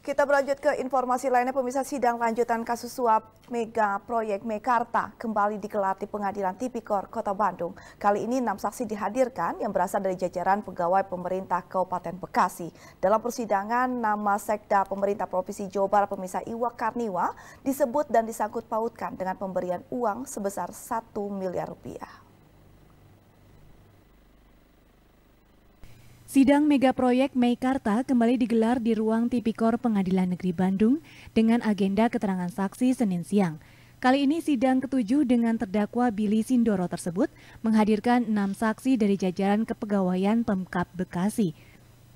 Kita berlanjut ke informasi lainnya, pemirsa sidang lanjutan kasus suap mega proyek Mekarta kembali digelar di pengadilan tipikor kota Bandung. Kali ini enam saksi dihadirkan yang berasal dari jajaran pegawai pemerintah Kabupaten Bekasi. Dalam persidangan, nama Sekda Pemerintah Provinsi Jawa Barat pemirsa Iwa Karniwa disebut dan disangkut pautkan dengan pemberian uang sebesar 1 miliar rupiah. Sidang Mega Proyek Meikarta kembali digelar di ruang tipikor Pengadilan Negeri Bandung dengan agenda keterangan saksi Senin siang. Kali ini sidang ketujuh dengan terdakwa Billy Sindoro tersebut menghadirkan enam saksi dari jajaran kepegawaian Pemkap Bekasi.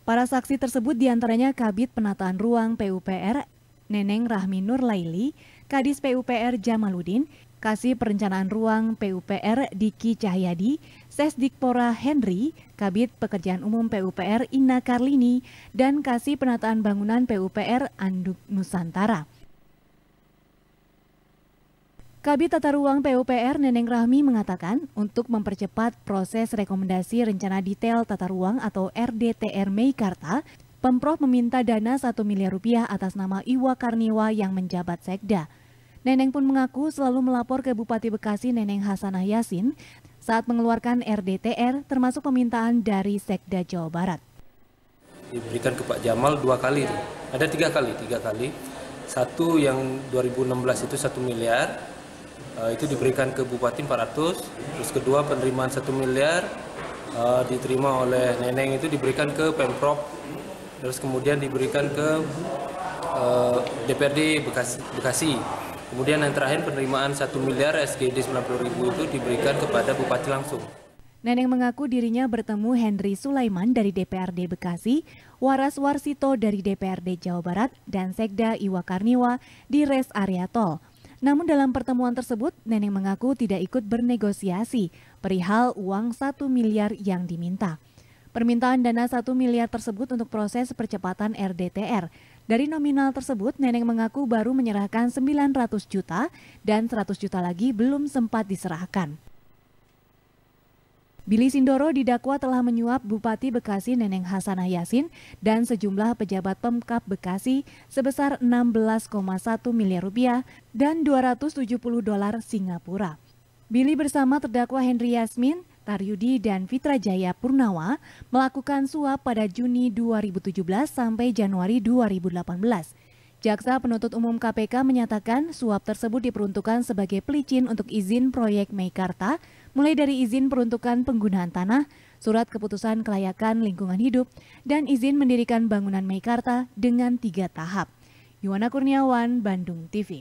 Para saksi tersebut diantaranya Kabit Penataan Ruang PUPR Neneng Rahminur Laili, Kadis PUPR Jamaludin, Kasih Perencanaan Ruang PUPR Diki Cahyadi, Sesdikpora Henry, Kabit Pekerjaan Umum PUPR Ina Karlini, dan Kasih Penataan Bangunan PUPR Anduk Nusantara. Kabit Tata Ruang PUPR Neneng Rahmi mengatakan untuk mempercepat proses rekomendasi rencana detail tata ruang atau RDTR Meikarta, Pemprov meminta dana 1 miliar rupiah atas nama Iwa Karniwa yang menjabat sekda. Neneng pun mengaku selalu melapor ke Bupati Bekasi Neneng Hasanah Yasin saat mengeluarkan RDTR termasuk permintaan dari Sekda Jawa Barat. Diberikan ke Pak Jamal dua kali, ya. ada tiga kali, tiga kali. Satu yang 2016 itu satu miliar, eh, itu diberikan ke Bupati 400, terus kedua penerimaan satu miliar eh, diterima oleh Neneng itu diberikan ke Pemprov, terus kemudian diberikan ke DPRD eh, Bekasi. Bekasi. Kemudian yang terakhir penerimaan 1 miliar SGD 90 ribu itu diberikan kepada Bupati langsung. Neneng mengaku dirinya bertemu Henry Sulaiman dari DPRD Bekasi, Waras Warsito dari DPRD Jawa Barat, dan Sekda Iwa Karniwa di res area tol. Namun dalam pertemuan tersebut, Neneng mengaku tidak ikut bernegosiasi perihal uang 1 miliar yang diminta. Permintaan dana 1 miliar tersebut untuk proses percepatan RDTR. Dari nominal tersebut, Neneng mengaku baru menyerahkan 900 juta dan 100 juta lagi belum sempat diserahkan. Billy Sindoro didakwa telah menyuap Bupati Bekasi Neneng Hasanah Yasin dan sejumlah pejabat Pemkap Bekasi sebesar 16,1 miliar rupiah dan 270 dolar Singapura. Billy bersama terdakwa Henry Yasmin, Taryudi dan Fitra Jaya Purnawa melakukan suap pada Juni 2017 sampai Januari 2018. Jaksa penuntut umum KPK menyatakan suap tersebut diperuntukkan sebagai pelicin untuk izin proyek Meikarta, mulai dari izin peruntukan penggunaan tanah, surat keputusan kelayakan lingkungan hidup, dan izin mendirikan bangunan Meikarta dengan tiga tahap. Yuwana Kurniawan, Bandung TV.